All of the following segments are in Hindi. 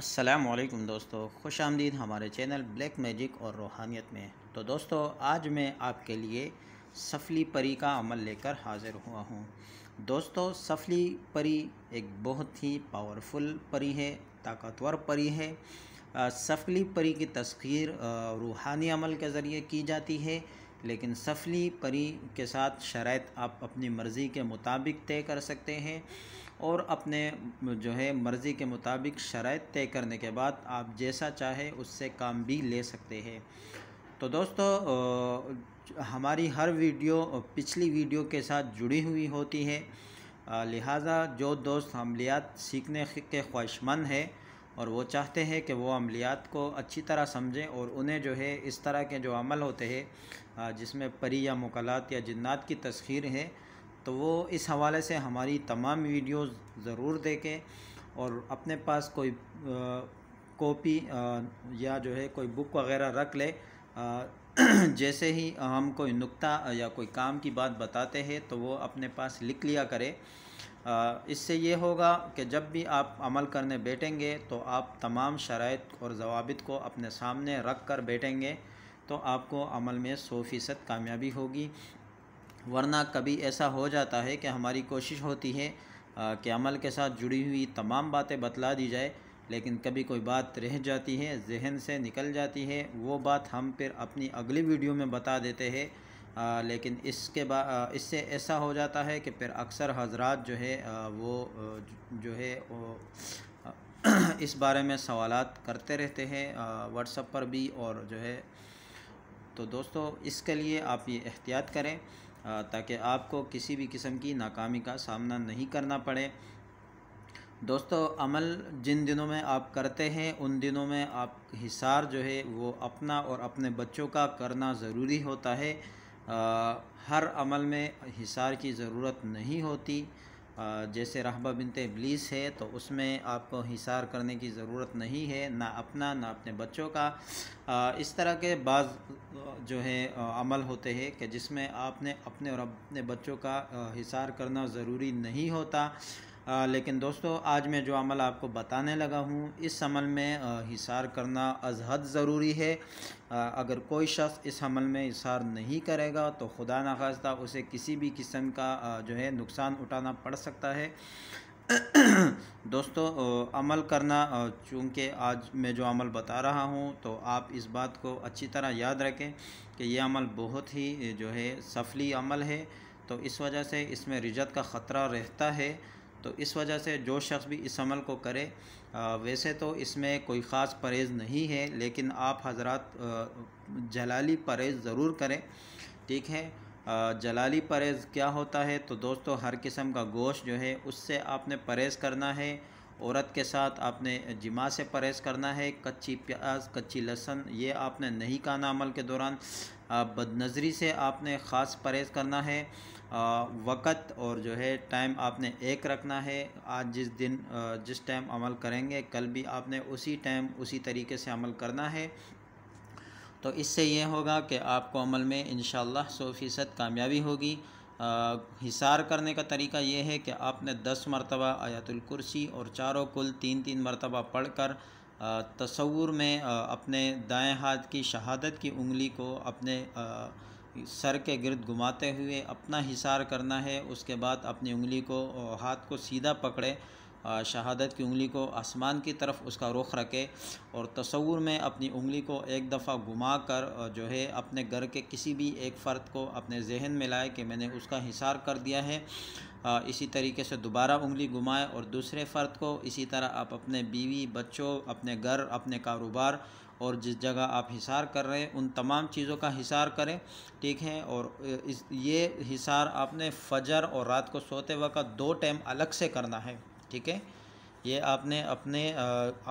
असलकम दोस्तों खुश आमदीद हमारे चैनल ब्लैक मैजिक और रूहानियत में तो दोस्तों आज मैं आपके लिए सफली परी का अमल लेकर हाज़िर हुआ हूँ दोस्तों सफली परी एक बहुत ही पावरफुल परी है ताकतवर परी है सफली परी की तस्खीर रूहानी अमल के ज़रिए की जाती है लेकिन सफली परी के साथ शरात आप अपनी मर्ज़ी के मुताबिक तय कर सकते हैं और अपने जो है मर्ज़ी के मुताबिक शराइ तय करने के बाद आप जैसा चाहे उससे काम भी ले सकते हैं तो दोस्तों हमारी हर वीडियो पिछली वीडियो के साथ जुड़ी हुई होती है लिहाजा जो दोस्त अमलियात सीखने के ख्वाहिशमंद है और वो चाहते हैं कि वो अमलियात को अच्छी तरह समझें और उन्हें जो है इस तरह के जो अमल होते हैं जिसमें परी या मकलात या जन्ात की तस्खीर है तो वो इस हवाले से हमारी तमाम वीडियोस ज़रूर देखें और अपने पास कोई कॉपी या जो है कोई बुक वगैरह रख ले आ, जैसे ही हम कोई नुक्ता या कोई काम की बात बताते हैं तो वो अपने पास लिख लिया करें इससे ये होगा कि जब भी आप अमल करने बैठेंगे तो आप तमाम शराइ और जवाबित को अपने सामने रख कर बैठेंगे तो आपको अमल में सौ फ़ीसद कामयाबी होगी वरना कभी ऐसा हो जाता है कि हमारी कोशिश होती है कि अमल के साथ जुड़ी हुई तमाम बातें बतला दी जाए लेकिन कभी कोई बात रह जाती है जहन से निकल जाती है वो बात हम फिर अपनी अगली वीडियो में बता देते हैं लेकिन इसके बाद इससे ऐसा हो जाता है कि फिर अक्सर हजरत जो है आ, वो जो है वो, आ, इस बारे में सवाल करते रहते हैं व्हाट्सएप पर भी और जो है तो दोस्तों इसके लिए आप ये एहतियात करें ताकि आपको किसी भी किस्म की नाकामी का सामना नहीं करना पड़े दोस्तों अमल जिन दिनों में आप करते हैं उन दिनों में आप हिसार जो है वो अपना और अपने बच्चों का करना ज़रूरी होता है आ, हर अमल में हिसार की ज़रूरत नहीं होती जैसे रहबा बिनत इब्लीस है तो उसमें आपको हिसार करने की ज़रूरत नहीं है ना अपना ना अपने बच्चों का इस तरह के बाज़ जो है अमल होते हैं कि जिसमें आपने अपने और अपने बच्चों का हिसार करना ज़रूरी नहीं होता आ, लेकिन दोस्तों आज मैं जो अमल आपको बताने लगा हूँ इस अमल में हिसार करना अजहद ज़रूरी है आ, अगर कोई शख्स इस अमल में हिसार नहीं करेगा तो खुदा नखास्ता उसे किसी भी किस्म का आ, जो है नुकसान उठाना पड़ सकता है दोस्तों अमल करना चूँकि आज मैं जो अमल बता रहा हूँ तो आप इस बात को अच्छी तरह याद रखें कि यह अमल बहुत ही जो है सफली अमल है तो इस वजह से इसमें रिजत का ख़तरा रहता है तो इस वजह से जो शख्स भी इस अमल को करे वैसे तो इसमें कोई ख़ास परहेज़ नहीं है लेकिन आप हजरत जलाली परहेज़ ज़रूर करें ठीक है जलाली परहेज़ क्या होता है तो दोस्तों हर किस्म का गोश्त जो है उससे आपने परहेज़ करना है औरत के साथ आपने जिमा से परहेज़ करना है कच्ची प्याज कच्ची लहसन ये आपने नहीं खाना अमल के दौरान बदनज़री से आपने ख़ास परहेज़ करना है वक़्त और जो है टाइम आपने एक रखना है आज जिस दिन जिस टाइम अमल करेंगे कल भी आपने उसी टाइम उसी तरीके से अमल करना है तो इससे यह होगा कि आपको अमल में इन शह सौ फ़ीसद कामयाबी होगी हिसार करने का तरीका यह है कि आपने दस मरतबा आयातुल कुर्सी और चारों कुल तीन तीन मरतबा पढ़ कर तस्वूर में अपने दाएं हाथ की शहादत की उंगली को अपने सर के गिरद घुमाते हुए अपना हिसार करना है उसके बाद अपनी उंगली को हाथ को सीधा पकड़े शहादत की उंगली को आसमान की तरफ उसका रुख रखे और तस्वूर में अपनी उंगली को एक दफ़ा घुमा कर जो है अपने घर के किसी भी एक फ़र्द को अपने जहन में लाए कि मैंने उसका हिसार कर दिया है इसी तरीके से दोबारा उंगली घुमाए और दूसरे फ़र्द को इसी तरह आप अपने बीवी बच्चों अपने घर अपने कारोबार और जिस जगह आप हिसार कर रहे हैं उन तमाम चीज़ों का हिसार करें ठीक है और इस ये हिसार आपने फजर और रात को सोते वक्त दो टाइम अलग से करना है ठीक है ये आपने अपने आ,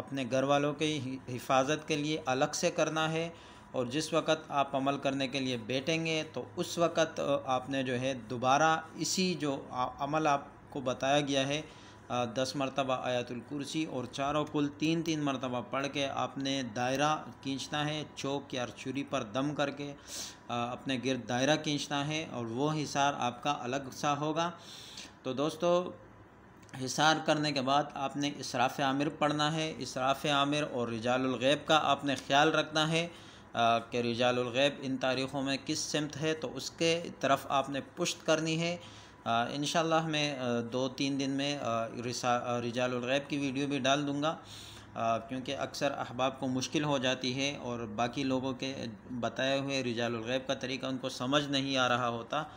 अपने घर वालों की हिफाजत के लिए अलग से करना है और जिस वक्त आप अमल करने के लिए बैठेंगे तो उस वक्त आपने जो है दोबारा इसी जो अमल आपको बताया गया है दस मरतबा आयातुल कुर्सी और चारों कुल तीन तीन मरतबा पढ़ के आपने दायरा खींचना है चौक या छुरी पर दम करके अपने गिरद दायरा खींचना है और वो हिसार आपका अलग सा होगा तो दोस्तों हिसार करने के बाद आपने इसराफ़ आमिर पढ़ना है इसराफ़ आमिर और रिजालगैब का आपने ख्याल रखना है कि रिजालगैब इन तारीख़ों में किस सिमत है तो उसके तरफ आपने पुश्त करनी है इन शह मैं दो तीन दिन में रिजालगैब की वीडियो भी डाल दूँगा क्योंकि अक्सर अहबाब को मुश्किल हो जाती है और बाकी लोगों के बताए हुए रिजालगैब का तरीका उनको समझ नहीं आ रहा होता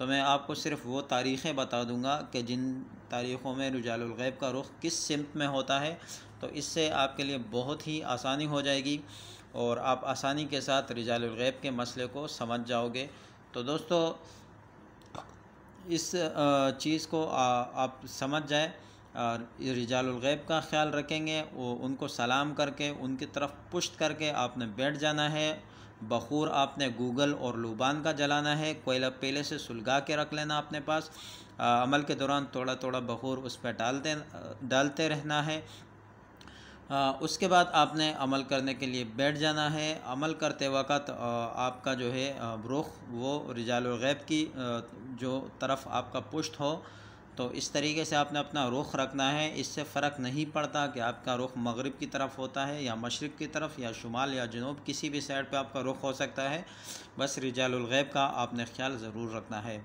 तो मैं आपको सिर्फ वो तारीख़ें बता दूंगा कि जिन तारीख़ों में रुजालगैब का रुख किस सिमत में होता है तो इससे आपके लिए बहुत ही आसानी हो जाएगी और आप आसानी के साथ रजालगैब के मसले को समझ जाओगे तो दोस्तों इस चीज़ को आप समझ जाए और रजालगैब का ख्याल रखेंगे वो उनको सलाम करके उनकी तरफ पुश्त करके आपने बैठ जाना है बखूर आपने गूगल और लुबान का जलाना है कोयला पहले से सुलगा के रख लेना अपने पास आ, अमल के दौरान थोड़ा थोड़ा बखूर उस पर डालते डालते रहना है आ, उसके बाद आपने अमल करने के लिए बैठ जाना है अमल करते वक्त आपका जो है रुख वो रिजाल गैब की जो तरफ आपका पुष्ट हो तो इस तरीके से आपने अपना रुख रखना है इससे फ़र्क नहीं पड़ता कि आपका रुख मगरब की तरफ होता है या मशरक़ की तरफ या शुमाल या जनूब किसी भी साइड पे आपका रुख हो सकता है बस रिजालगैब का आपने ख्याल ज़रूर रखना है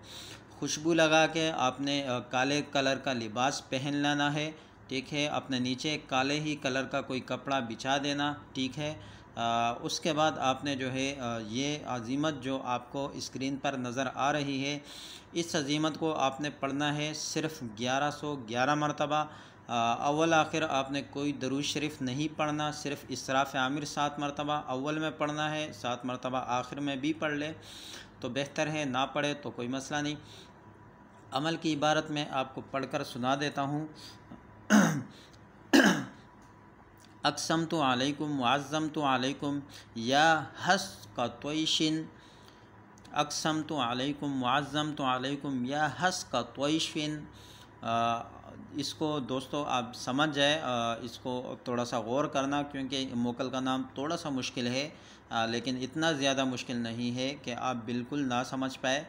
खुशबू लगा के आपने काले कलर का लिबास पहन लेना है ठीक है अपने नीचे काले ही कलर का कोई कपड़ा बिछा देना ठीक है आ, उसके बाद आपने जो है ये अजीमत जो आपको स्क्रीन पर नज़र आ रही है इस अजीमत को आपने पढ़ना है सिर्फ ग्यारह सौ ग्यारह मरतबा अव्वल आखिर आपने कोई दरूज शरीफ नहीं पढ़ना सिर्फ इसराफ़ आमिर सात मरतबा अव्वल में पढ़ना है सात मरतबा आखिर में भी पढ़ ले तो बेहतर है ना पढ़े तो कोई मसला नहीं अमल की इबारत में आपको पढ़कर सुना देता हूँ अक्सम तो आलकुम वाज़म तो आलकुम या हस का तोयशिन अक्सम तो आलकुम वाज़म तो आलकुम या हस का तोयशिन इसको दोस्तों आप समझ जाए इसको थोड़ा सा गौर करना क्योंकि मोकल का नाम थोड़ा सा मुश्किल है लेकिन इतना ज़्यादा मुश्किल नहीं है कि आप बिल्कुल ना समझ पाए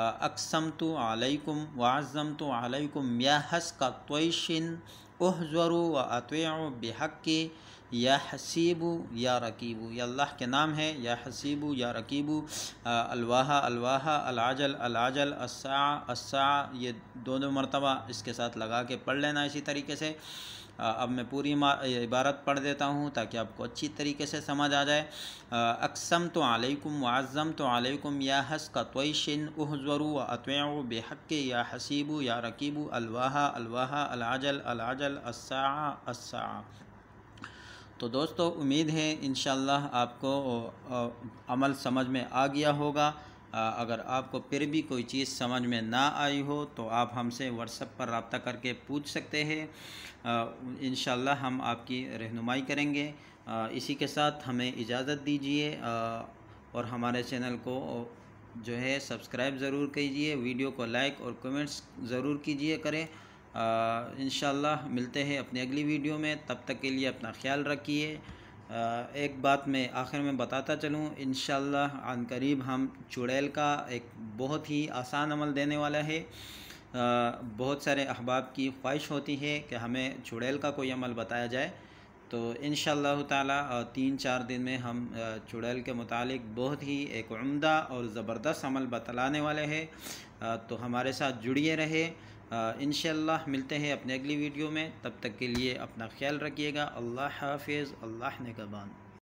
अक्सम तो आलकुम वज़म तो आलकुम याहस का तोयशिन उहजर व अतव बेहक के या हसीबु या रकीबु या अल्लाह के नाम है या हसीबु या रकीबू अलवाहा अलवाहा अलाजल अलाजल असा असा ये दोनों मरतबा इसके साथ लगा के पढ़ लेना इसी तरीके से अब मैं पूरी इबारत पढ़ देता हूँ ताकि आपको अच्छी तरीके से समझ आ जाए अक्सम तो आलकुम वाज़म तो आलकुम या हस कतवैशन उहजरू व अतव बेहक या हसीबू या रकीबू अलवाहा अलवाहा अलाजल अलाजल असा असा तो दोस्तों उम्मीद है इन आपको अमल समझ में आ गया होगा अगर आपको फिर भी कोई चीज़ समझ में ना आई हो तो आप हमसे व्हाट्सएप पर रबता करके पूछ सकते हैं इन हम आपकी रहनुमाई करेंगे इसी के साथ हमें इजाज़त दीजिए और हमारे चैनल को जो है सब्सक्राइब ज़रूर कीजिए वीडियो को लाइक और कमेंट्स ज़रूर कीजिए करें इन मिलते हैं अपने अगली वीडियो में तब तक के लिए अपना ख्याल रखिए एक बात मैं आखिर में बताता चलूँ इन आन करीब हम चुड़ैल का एक बहुत ही आसान अमल देने वाला है बहुत सारे अहबाब की ख्वाहिश होती है कि हमें चुड़ैल का कोई अमल बताया जाए तो इन ताला तीन चार दिन में हम चुड़ैल के मुतालिक बहुत ही एक उमदा और ज़बरदस्त अमल बतलाने वाले हैं तो हमारे साथ जुड़िए रहे इन मिलते हैं अपने अगली वीडियो में तब तक के लिए अपना ख्याल रखिएगा अल्लाह हाफिज़ अल्लाह ने